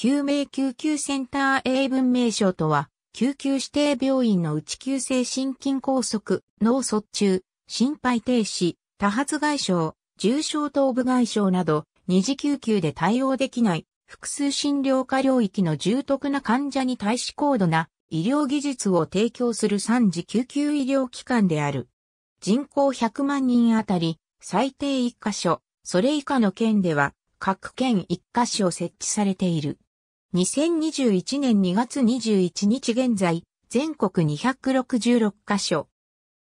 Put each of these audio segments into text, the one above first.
救命救急センター英文名称とは、救急指定病院の内急性心筋梗塞、脳卒中、心肺停止、多発外傷、重症頭部外傷など、二次救急で対応できない、複数診療科領域の重篤な患者に対し高度な医療技術を提供する三次救急医療機関である。人口100万人あたり、最低1カ所、それ以下の県では、各県1カ所設置されている。2021年2月21日現在、全国266カ所。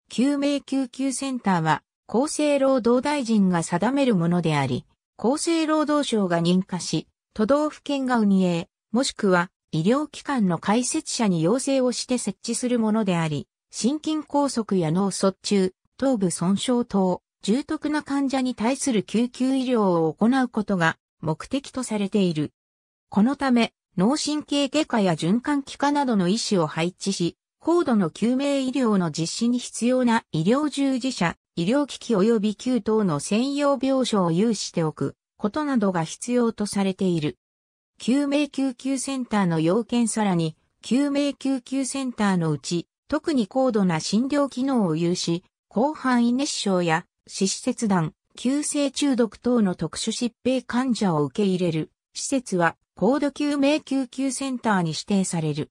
救命救急センターは、厚生労働大臣が定めるものであり、厚生労働省が認可し、都道府県が運営、もしくは医療機関の開設者に要請をして設置するものであり、心筋梗塞や脳卒中、頭部損傷等、重篤な患者に対する救急医療を行うことが目的とされている。このため、脳神経外科や循環器科などの医師を配置し、高度の救命医療の実施に必要な医療従事者、医療機器及び給湯の専用病床を有しておくことなどが必要とされている。救命救急センターの要件さらに、救命救急センターのうち、特に高度な診療機能を有し、広範囲熱症や、死施設団、急性中毒等の特殊疾病患者を受け入れる施設は高度救命救急センターに指定される。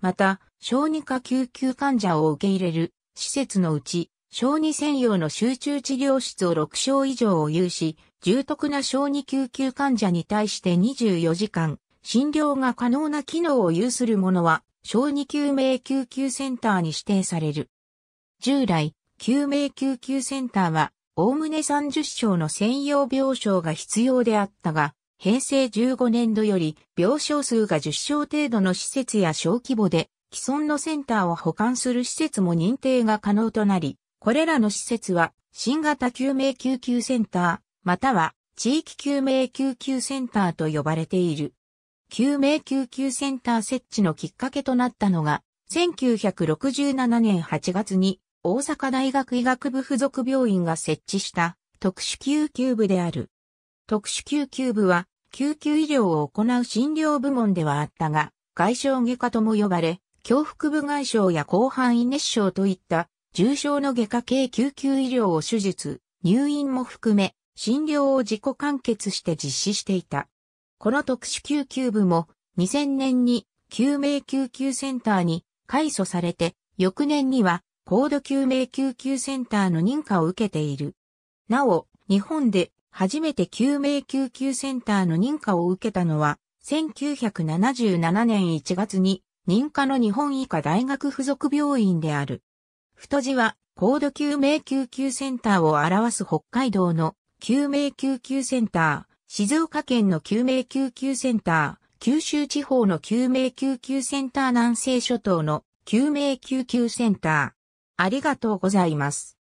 また、小児科救急患者を受け入れる施設のうち、小児専用の集中治療室を6床以上を有し、重篤な小児救急患者に対して24時間、診療が可能な機能を有するものは、小児救命救急センターに指定される。従来、救命救急センターは、おおむね30床の専用病床が必要であったが、平成15年度より病床数が10床程度の施設や小規模で既存のセンターを保管する施設も認定が可能となり、これらの施設は新型救命救急センター、または地域救命救急センターと呼ばれている。救命救急センター設置のきっかけとなったのが、1967年8月に大阪大学医学部附属病院が設置した特殊救急部である。特殊救急部は、救急医療を行う診療部門ではあったが、外傷外科とも呼ばれ、胸腹部外傷や広範囲熱傷といった重症の外科系救急医療を手術、入院も含め、診療を自己完結して実施していた。この特殊救急部も2000年に救命救急センターに改組されて、翌年には高度救命救急センターの認可を受けている。なお、日本で初めて救命救急センターの認可を受けたのは、1977年1月に認可の日本医科大学附属病院である。太字は高度救命救急センターを表す北海道の救命救急センター、静岡県の救命救急センター、九州地方の救命救急センター南西諸島の救命救急センター。ありがとうございます。